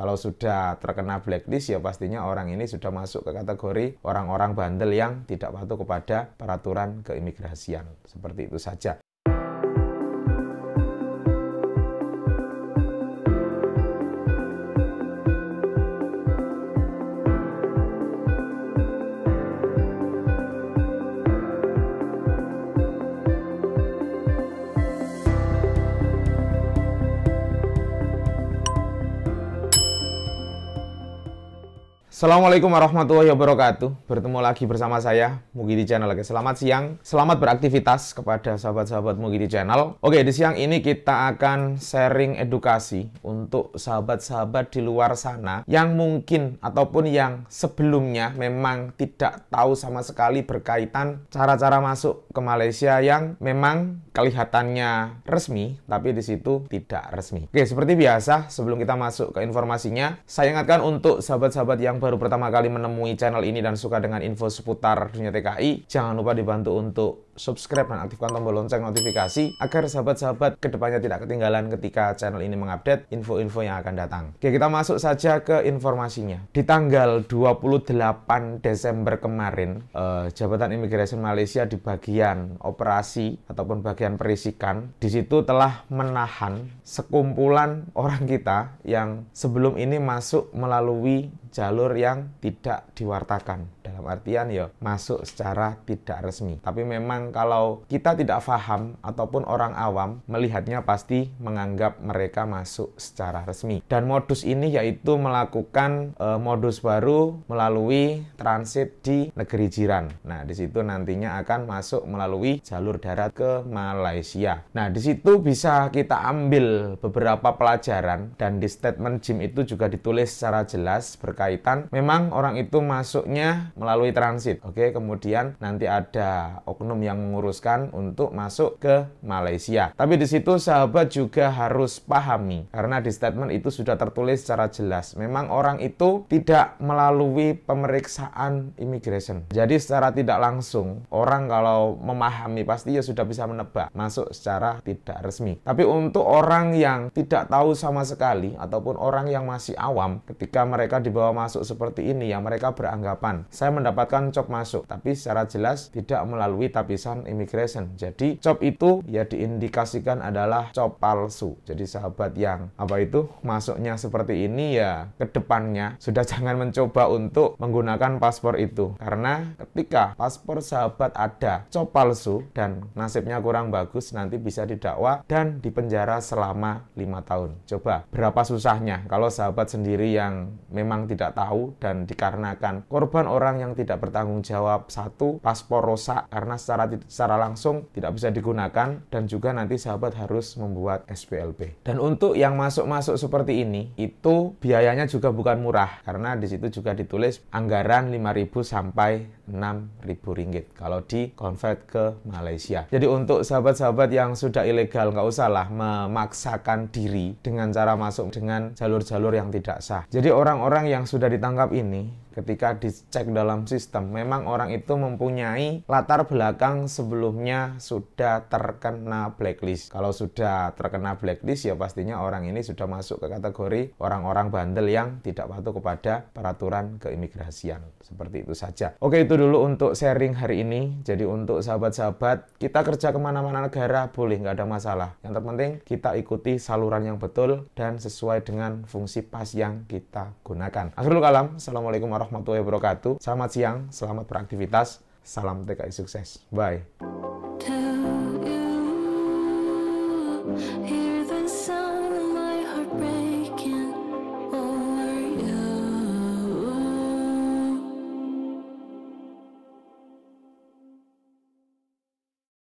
Kalau sudah terkena blacklist ya pastinya orang ini sudah masuk ke kategori orang-orang bandel yang tidak patuh kepada peraturan keimigrasian. Seperti itu saja. Assalamualaikum warahmatullahi wabarakatuh. Bertemu lagi bersama saya Mugidi Channel. Oke, selamat siang. Selamat beraktivitas kepada sahabat-sahabat Mugidi Channel. Oke, di siang ini kita akan sharing edukasi untuk sahabat-sahabat di luar sana yang mungkin ataupun yang sebelumnya memang tidak tahu sama sekali berkaitan cara-cara masuk ke Malaysia yang memang kelihatannya resmi tapi di situ tidak resmi. Oke, seperti biasa sebelum kita masuk ke informasinya, saya ingatkan untuk sahabat-sahabat yang baru pertama kali menemui channel ini dan suka dengan info seputar dunia TKI, jangan lupa dibantu untuk subscribe dan aktifkan tombol lonceng notifikasi agar sahabat-sahabat kedepannya tidak ketinggalan ketika channel ini mengupdate info-info yang akan datang. Oke, kita masuk saja ke informasinya. Di tanggal 28 Desember kemarin, eh, Jabatan Imigrasi Malaysia di bagian operasi ataupun bagian perisikan, di situ telah menahan sekumpulan orang kita yang sebelum ini masuk melalui jalur yang tidak diwartakan. Dalam artian ya masuk secara tidak resmi. Tapi memang kalau kita tidak paham ataupun orang awam melihatnya pasti menganggap mereka masuk secara resmi. Dan modus ini yaitu melakukan e, modus baru melalui transit di negeri jiran. Nah, di situ nantinya akan masuk melalui jalur darat ke Malaysia. Nah, di situ bisa kita ambil beberapa pelajaran dan di statement Jim itu juga ditulis secara jelas berkaitan memang orang itu masuknya melalui transit. Oke, kemudian nanti ada oknum yang yang menguruskan untuk masuk ke Malaysia. Tapi di situ sahabat juga harus pahami karena di statement itu sudah tertulis secara jelas. Memang orang itu tidak melalui pemeriksaan immigration. Jadi secara tidak langsung orang kalau memahami pasti ya sudah bisa menebak masuk secara tidak resmi. Tapi untuk orang yang tidak tahu sama sekali ataupun orang yang masih awam ketika mereka dibawa masuk seperti ini ya mereka beranggapan saya mendapatkan cop masuk tapi secara jelas tidak melalui tapi tulisan immigration. Jadi cop itu ya diindikasikan adalah cop palsu. Jadi sahabat yang apa itu masuknya seperti ini ya ke depannya sudah jangan mencoba untuk menggunakan paspor itu karena ketika paspor sahabat ada cop palsu dan nasibnya kurang bagus nanti bisa didakwa dan dipenjara selama lima tahun. Coba berapa susahnya kalau sahabat sendiri yang memang tidak tahu dan dikarenakan korban orang yang tidak bertanggung jawab satu paspor rosak karena secara secara langsung tidak bisa digunakan dan juga nanti sahabat harus membuat SPLP. Dan untuk yang masuk-masuk seperti ini itu biayanya juga bukan murah karena di situ juga ditulis anggaran 5.000 sampai 6.000 ringgit kalau di convert ke Malaysia. Jadi untuk sahabat-sahabat yang sudah ilegal nggak usahlah memaksakan diri dengan cara masuk dengan jalur-jalur yang tidak sah. Jadi orang-orang yang sudah ditangkap ini ketika dicek dalam sistem memang orang itu mempunyai latar belakang sebelumnya sudah terkena blacklist kalau sudah terkena blacklist ya pastinya orang ini sudah masuk ke kategori orang-orang bandel yang tidak patuh kepada peraturan keimigrasian seperti itu saja oke itu dulu untuk sharing hari ini jadi untuk sahabat-sahabat kita kerja kemana-mana negara boleh nggak ada masalah yang terpenting kita ikuti saluran yang betul dan sesuai dengan fungsi pas yang kita gunakan akhirul kalam assalamualaikum warahmatullahi warahmatullahi wabarakatuh. Selamat siang, selamat beraktivitas, salam TKI sukses. Bye.